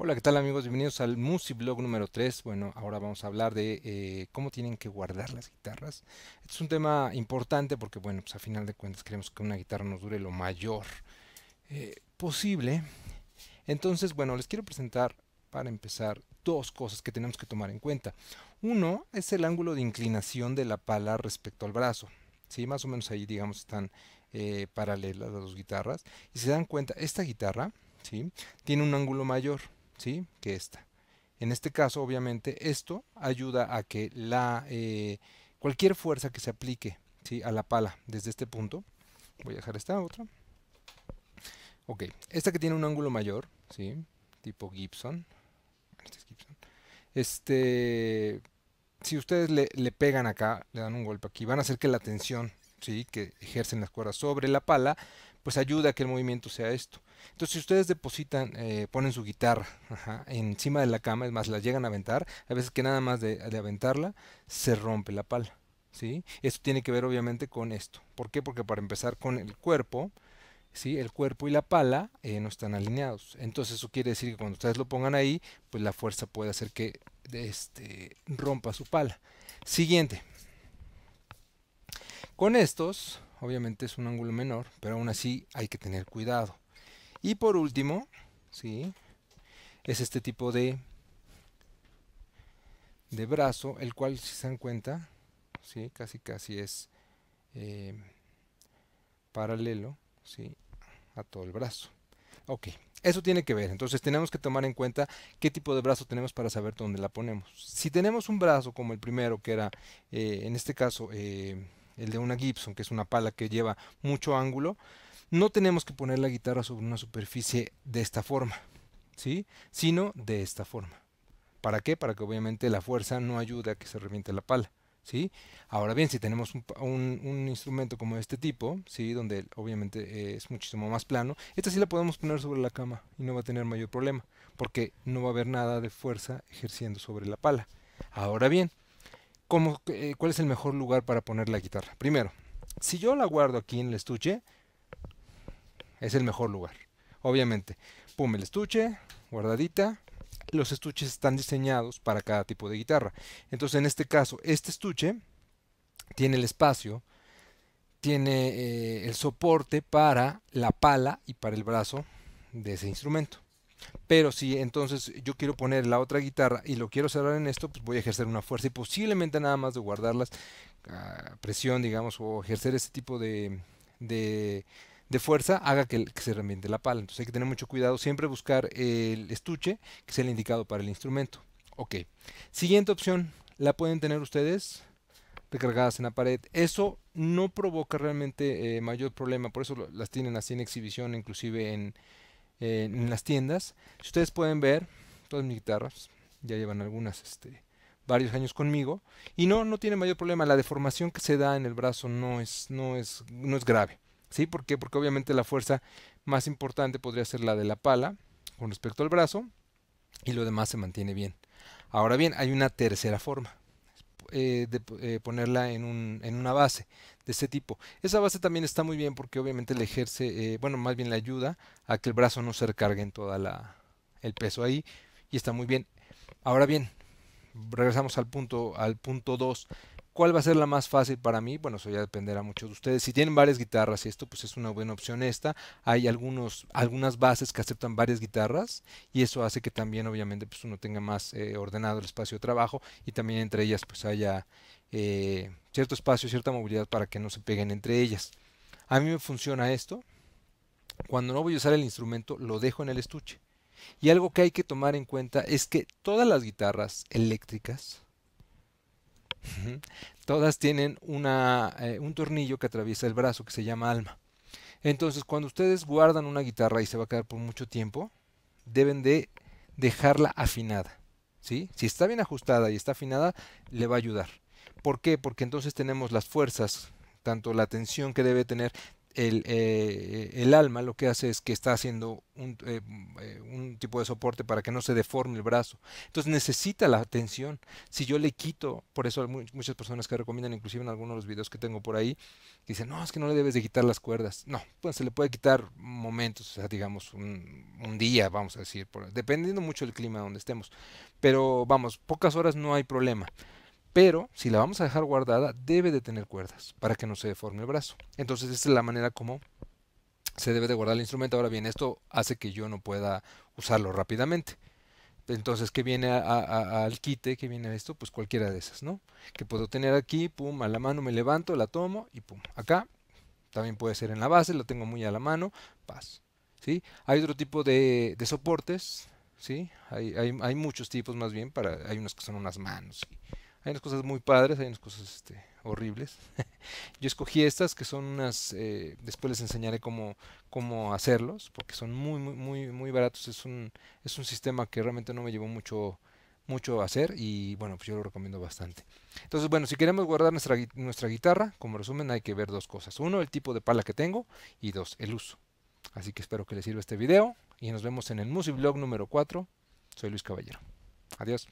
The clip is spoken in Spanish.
Hola, ¿qué tal amigos? Bienvenidos al Music Blog número 3. Bueno, ahora vamos a hablar de eh, cómo tienen que guardar las guitarras. Este es un tema importante porque, bueno, pues a final de cuentas queremos que una guitarra nos dure lo mayor eh, posible. Entonces, bueno, les quiero presentar para empezar dos cosas que tenemos que tomar en cuenta. Uno es el ángulo de inclinación de la pala respecto al brazo. ¿sí? Más o menos ahí, digamos, están eh, paralelas las dos guitarras. Y se dan cuenta, esta guitarra ¿sí? tiene un ángulo mayor ¿sí? que esta. En este caso, obviamente, esto ayuda a que la, eh, cualquier fuerza que se aplique a la pala desde este punto, voy a dejar esta otra, ok, esta que tiene un ángulo mayor, ¿sí? tipo Gibson, este Gibson, este, si ustedes le, pegan acá, le dan un golpe aquí, van a hacer que la tensión ¿sí? que ejercen las cuerdas sobre la pala, pues ayuda a que el movimiento sea esto. Entonces, si ustedes depositan, eh, ponen su guitarra encima de la cama, es más, la llegan a aventar, a veces que nada más de, aventarla, se rompe la pala. ¿sí? Esto tiene que ver obviamente con esto. ¿Por qué? Porque para empezar con el cuerpo, ¿sí? el cuerpo y la pala eh, no están alineados. Entonces eso quiere decir que cuando ustedes lo pongan ahí, pues la fuerza puede hacer que este, rompa su pala. Siguiente. Con estos, obviamente es un ángulo menor, pero aún así hay que tener cuidado. Y por último, ¿sí? es este tipo de, de brazo, el cual si se dan cuenta, ¿sí? casi casi es eh, paralelo ¿sí? a todo el brazo. Ok, eso tiene que ver. Entonces tenemos que tomar en cuenta qué tipo de brazo tenemos para saber dónde la ponemos. Si tenemos un brazo como el primero, que era eh, en este caso eh, el de una Gibson, que es una pala que lleva mucho ángulo, no tenemos que poner la guitarra sobre una superficie de esta forma, ¿sí? sino de esta forma. ¿Para qué? Para que obviamente la fuerza no ayude a que se reviente la pala. ¿sí? Ahora bien, si tenemos un, instrumento como este tipo, ¿sí? donde obviamente es muchísimo más plano, esta sí la podemos poner sobre la cama y no va a tener mayor problema, porque no va a haber nada de fuerza ejerciendo sobre la pala. Ahora bien, eh, ¿cuál es el mejor lugar para poner la guitarra? Primero, si yo la guardo aquí en el estuche, es el mejor lugar. Obviamente, pum, el estuche, guardadita. Los estuches están diseñados para cada tipo de guitarra. Entonces, en este caso, este estuche tiene el espacio, tiene eh, el soporte para la pala y para el brazo de ese instrumento. Pero si entonces yo quiero poner la otra guitarra y lo quiero cerrar en esto, pues voy a ejercer una fuerza y posiblemente nada más de guardarlas, ah, presión, digamos, o ejercer ese tipo de de fuerza haga que, se reviente la pala. Entonces hay que tener mucho cuidado, siempre buscar el estuche que sea el indicado para el instrumento. Ok, siguiente opción, la pueden tener ustedes recargadas en la pared. Eso no provoca realmente eh, mayor problema, por eso las tienen así en exhibición, inclusive en, las tiendas. Si ustedes pueden ver, todas mis guitarras ya llevan algunas, este, varios años conmigo y no no tiene mayor problema. La deformación que se da en el brazo no es no es no es grave. ¿Sí? ¿Por qué? Porque obviamente la fuerza más importante podría ser la de la pala con respecto al brazo y lo demás se mantiene bien. Ahora bien, hay una tercera forma eh, de eh, ponerla en, una base de este tipo. Esa base también está muy bien porque obviamente le ejerce, eh, bueno, más bien le ayuda a que el brazo no se recargue en toda la, el peso ahí y está muy bien. Ahora bien, regresamos al punto al punto 2 ¿Cuál va a ser la más fácil para mí? Bueno, eso ya dependerá mucho de ustedes. Si tienen varias guitarras y esto, pues es una buena opción esta. Hay algunos, algunas bases que aceptan varias guitarras y eso hace que también, obviamente, pues uno tenga más eh, ordenado el espacio de trabajo y también entre ellas, pues haya eh, cierto espacio, cierta movilidad para que no se peguen entre ellas. A mí me funciona esto. Cuando no voy a usar el instrumento, lo dejo en el estuche. Y algo que hay que tomar en cuenta es que todas las guitarras eléctricas Todas tienen una, eh, un tornillo que atraviesa el brazo que se llama alma. Entonces, cuando ustedes guardan una guitarra y se va a quedar por mucho tiempo, deben de dejarla afinada. ¿sí? Si está bien ajustada y está afinada, le va a ayudar. ¿Por qué? Porque entonces tenemos las fuerzas, tanto la tensión que debe tener, eh, el, alma lo que hace es que está haciendo eh, eh, un, tipo de soporte para que no se deforme el brazo. Entonces necesita la atención. Si yo le quito, por eso muchas personas que recomiendan, inclusive en algunos de los videos que tengo por ahí, dicen, no, es que no le debes de quitar las cuerdas. No, pues, se le puede quitar momentos, digamos un, día, vamos a decir, dependiendo mucho del clima donde estemos. Pero vamos, pocas horas no hay problema pero si la vamos a dejar guardada debe de tener cuerdas para que no se deforme el brazo. Entonces esta es la manera como se debe de guardar el instrumento. Ahora bien, esto hace que yo no pueda usarlo rápidamente. Entonces, ¿qué viene al quite? ¿Qué viene a esto? Pues cualquiera de esas, ¿no? Que puedo tener aquí, pum, a la mano me levanto, la tomo y pum, acá. También puede ser en la base, lo tengo muy a la mano, paz. ¿Sí? Hay otro tipo de, soportes, ¿sí? Hay, muchos tipos más bien, para, hay unos que son unas manos. Hay unas cosas muy padres, hay unas cosas este, horribles. Yo escogí estas que son unas, eh, después les enseñaré cómo, cómo hacerlos, porque son muy, muy, muy, baratos. Es un, es un sistema que realmente no me llevó mucho, mucho hacer y bueno, pues yo lo recomiendo bastante. Entonces, bueno, si queremos guardar nuestra, nuestra guitarra, como resumen hay que ver dos cosas. Uno, el tipo de pala que tengo y dos, el uso. Así que espero que les sirva este video y nos vemos en el Music Blog número 4. Soy Luis Caballero. Adiós.